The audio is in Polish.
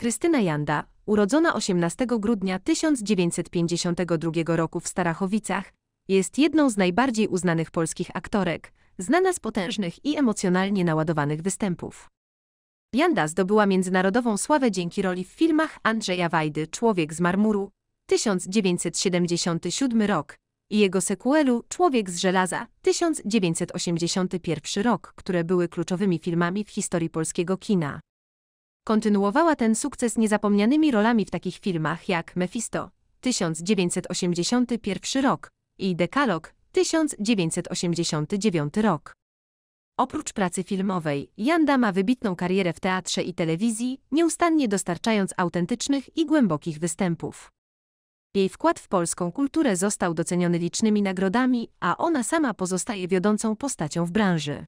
Krystyna Janda, urodzona 18 grudnia 1952 roku w Starachowicach, jest jedną z najbardziej uznanych polskich aktorek, znana z potężnych i emocjonalnie naładowanych występów. Janda zdobyła międzynarodową sławę dzięki roli w filmach Andrzeja Wajdy Człowiek z marmuru 1977 rok i jego sequelu Człowiek z żelaza 1981 rok, które były kluczowymi filmami w historii polskiego kina. Kontynuowała ten sukces niezapomnianymi rolami w takich filmach jak Mephisto 1981 rok i Dekalog 1989 rok. Oprócz pracy filmowej, Janda ma wybitną karierę w teatrze i telewizji, nieustannie dostarczając autentycznych i głębokich występów. Jej wkład w polską kulturę został doceniony licznymi nagrodami, a ona sama pozostaje wiodącą postacią w branży.